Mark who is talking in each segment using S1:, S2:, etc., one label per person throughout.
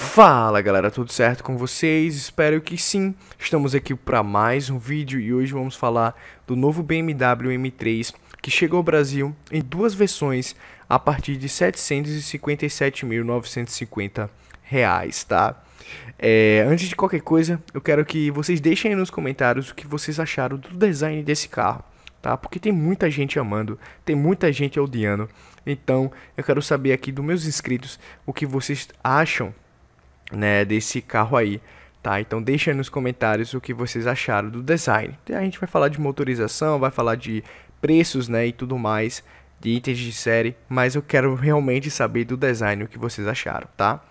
S1: Fala galera, tudo certo com vocês? Espero que sim. Estamos aqui para mais um vídeo e hoje vamos falar do novo BMW M3 que chegou ao Brasil em duas versões a partir de R$ 757.950, tá? É, antes de qualquer coisa, eu quero que vocês deixem aí nos comentários o que vocês acharam do design desse carro tá? Porque tem muita gente amando, tem muita gente odiando. Então, eu quero saber aqui dos meus inscritos o que vocês acham né, desse carro aí. Tá, então deixa nos comentários o que vocês acharam do design. A gente vai falar de motorização, vai falar de preços né, e tudo mais, de itens de série, mas eu quero realmente saber do design o que vocês acharam, tá?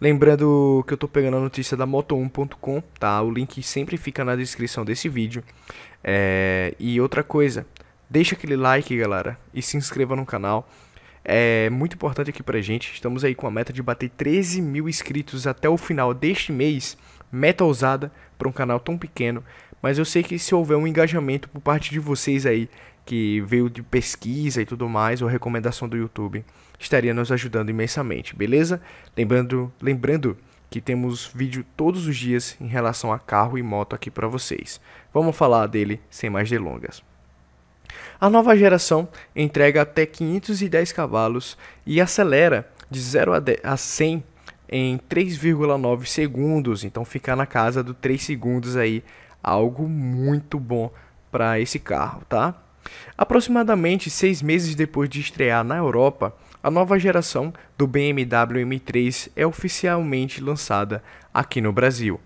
S1: Lembrando que eu estou pegando a notícia da Moto1.com, tá? O link sempre fica na descrição desse vídeo. É... E outra coisa, deixa aquele like, galera, e se inscreva no canal é muito importante aqui pra gente. Estamos aí com a meta de bater 13 mil inscritos até o final deste mês. Meta ousada para um canal tão pequeno. Mas eu sei que se houver um engajamento por parte de vocês aí, que veio de pesquisa e tudo mais, ou recomendação do YouTube, estaria nos ajudando imensamente, beleza? Lembrando, lembrando que temos vídeo todos os dias em relação a carro e moto aqui para vocês. Vamos falar dele sem mais delongas. A nova geração entrega até 510 cavalos e acelera de 0 a 100 em 3,9 segundos, então ficar na casa do 3 segundos aí, algo muito bom para esse carro, tá? Aproximadamente seis meses depois de estrear na Europa, a nova geração do BMW M3 é oficialmente lançada aqui no Brasil.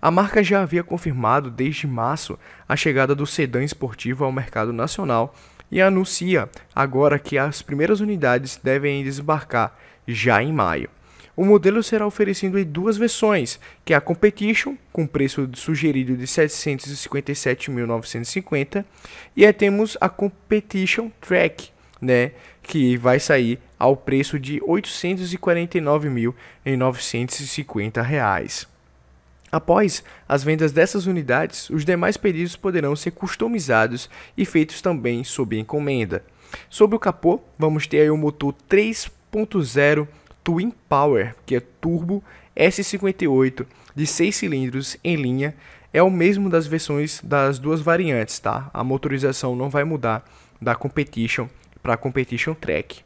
S1: A marca já havia confirmado desde março a chegada do sedã esportivo ao mercado nacional e anuncia agora que as primeiras unidades devem desembarcar já em maio. O modelo será oferecido em duas versões, que é a Competition, com preço sugerido de 757.950, e aí é, temos a Competition Track, né, que vai sair ao preço de R$ 849.950. Após as vendas dessas unidades, os demais pedidos poderão ser customizados e feitos também sob encomenda. Sobre o capô, vamos ter aí o motor 3.0 Twin Power, que é turbo S58 de 6 cilindros em linha, é o mesmo das versões das duas variantes, tá? A motorização não vai mudar da Competition para a Competition Track.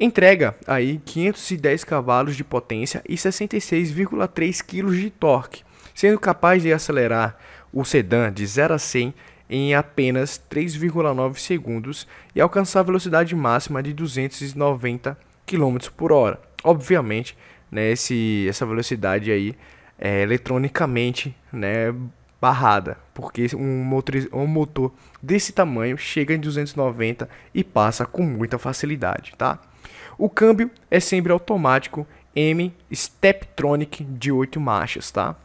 S1: Entrega aí 510 cavalos de potência e 66,3 kg de torque sendo capaz de acelerar o sedã de 0 a 100 em apenas 3,9 segundos e alcançar a velocidade máxima de 290 km por hora. Obviamente, né, esse, essa velocidade aí é eletronicamente né, barrada, porque um motor, um motor desse tamanho chega em 290 e passa com muita facilidade. Tá? O câmbio é sempre automático M Steptronic de 8 marchas. Tá?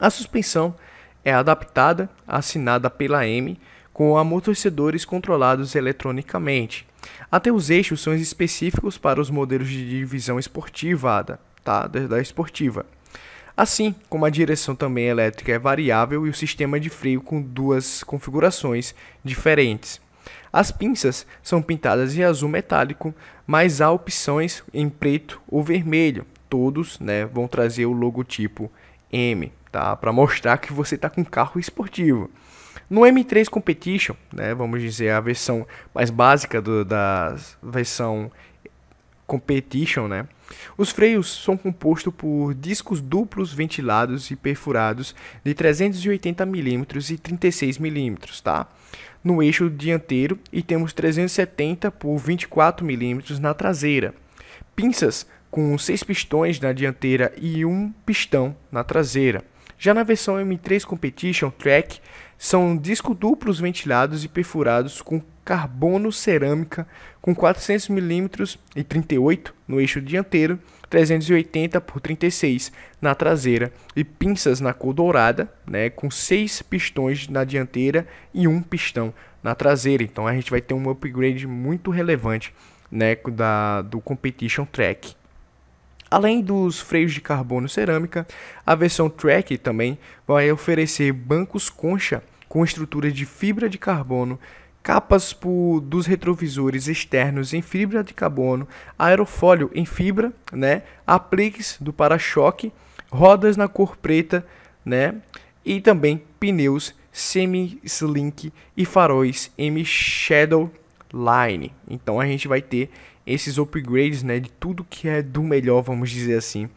S1: A suspensão é adaptada, assinada pela M, com amortecedores controlados eletronicamente. Até os eixos são específicos para os modelos de divisão esportivada, tá? da esportiva. Assim como a direção também elétrica é variável e o sistema de freio com duas configurações diferentes. As pinças são pintadas em azul metálico, mas há opções em preto ou vermelho. Todos né, vão trazer o logotipo M tá? Para mostrar que você está com carro esportivo. No M3 Competition, né, vamos dizer a versão mais básica do, da versão Competition, né? Os freios são compostos por discos duplos ventilados e perfurados de 380 mm e 36 mm, tá? No eixo dianteiro e temos 370 por 24 mm na traseira. Pinças com 6 pistões na dianteira e um pistão na traseira. Já na versão M3 Competition Track, são discos duplos ventilados e perfurados com carbono cerâmica com 400mm e 38 no eixo dianteiro, 380 por 36 na traseira e pinças na cor dourada, né, com seis pistões na dianteira e um pistão na traseira. Então a gente vai ter um upgrade muito relevante né, da, do Competition Track. Além dos freios de carbono cerâmica, a versão Track também vai oferecer bancos concha com estrutura de fibra de carbono, capas por, dos retrovisores externos em fibra de carbono, aerofólio em fibra, né, apliques do para-choque, rodas na cor preta, né, e também pneus semi-slink e faróis M-Shadow Line. Então a gente vai ter esses upgrades, né, de tudo que é do melhor, vamos dizer assim,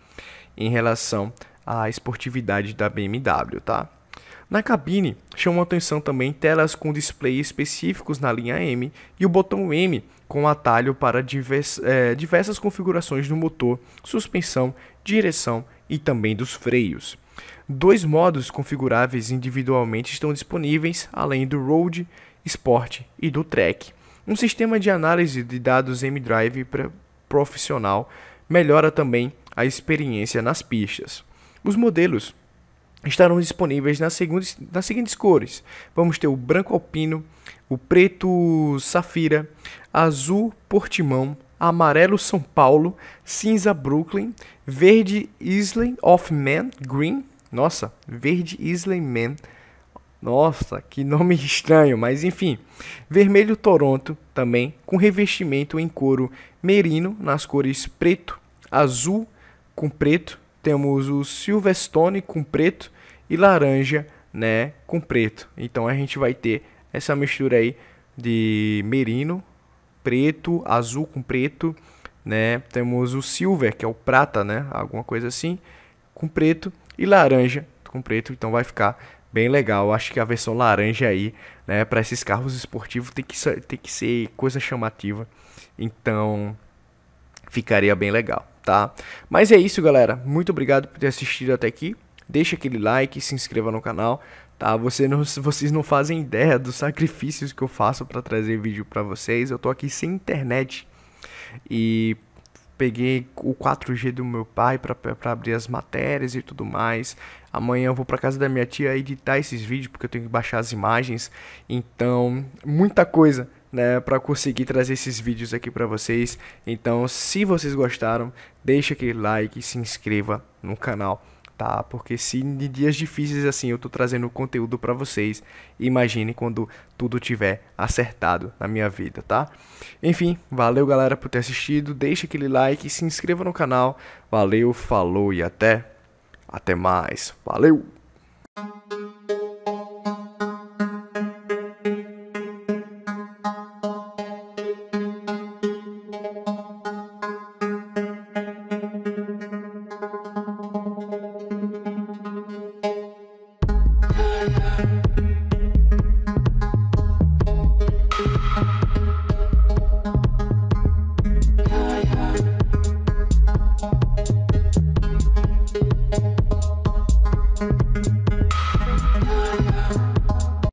S1: em relação à esportividade da BMW, tá? Na cabine, chamam atenção também telas com display específicos na linha M e o botão M com atalho para divers, é, diversas configurações do motor, suspensão, direção e também dos freios. Dois modos configuráveis individualmente estão disponíveis, além do Road, Sport e do Track. Um sistema de análise de dados M-Drive profissional melhora também a experiência nas pistas. Os modelos estarão disponíveis nas, segundas, nas seguintes cores. Vamos ter o branco alpino, o preto safira, azul portimão, amarelo São Paulo, cinza Brooklyn, verde Isley of Man, green, nossa, verde Island Man, nossa, que nome estranho, mas enfim. Vermelho Toronto também, com revestimento em couro merino nas cores preto, azul com preto. Temos o Silverstone com preto e laranja, né, com preto. Então a gente vai ter essa mistura aí de merino, preto, azul com preto, né? Temos o silver, que é o prata, né? Alguma coisa assim, com preto e laranja com preto, então vai ficar bem legal. Acho que a versão laranja aí, né, para esses carros esportivos tem que, ser, tem que ser coisa chamativa. Então, ficaria bem legal, tá? Mas é isso, galera. Muito obrigado por ter assistido até aqui. Deixa aquele like, se inscreva no canal, tá? Você não, vocês não fazem ideia dos sacrifícios que eu faço para trazer vídeo para vocês. Eu tô aqui sem internet. E peguei o 4G do meu pai para abrir as matérias e tudo mais. Amanhã eu vou para casa da minha tia editar esses vídeos porque eu tenho que baixar as imagens. Então, muita coisa, né, para conseguir trazer esses vídeos aqui para vocês. Então, se vocês gostaram, deixa aquele like, e se inscreva no canal tá? Porque se em dias difíceis assim eu tô trazendo conteúdo para vocês, imagine quando tudo tiver acertado na minha vida, tá? Enfim, valeu galera por ter assistido, deixa aquele like, se inscreva no canal. Valeu, falou e até até mais. Valeu.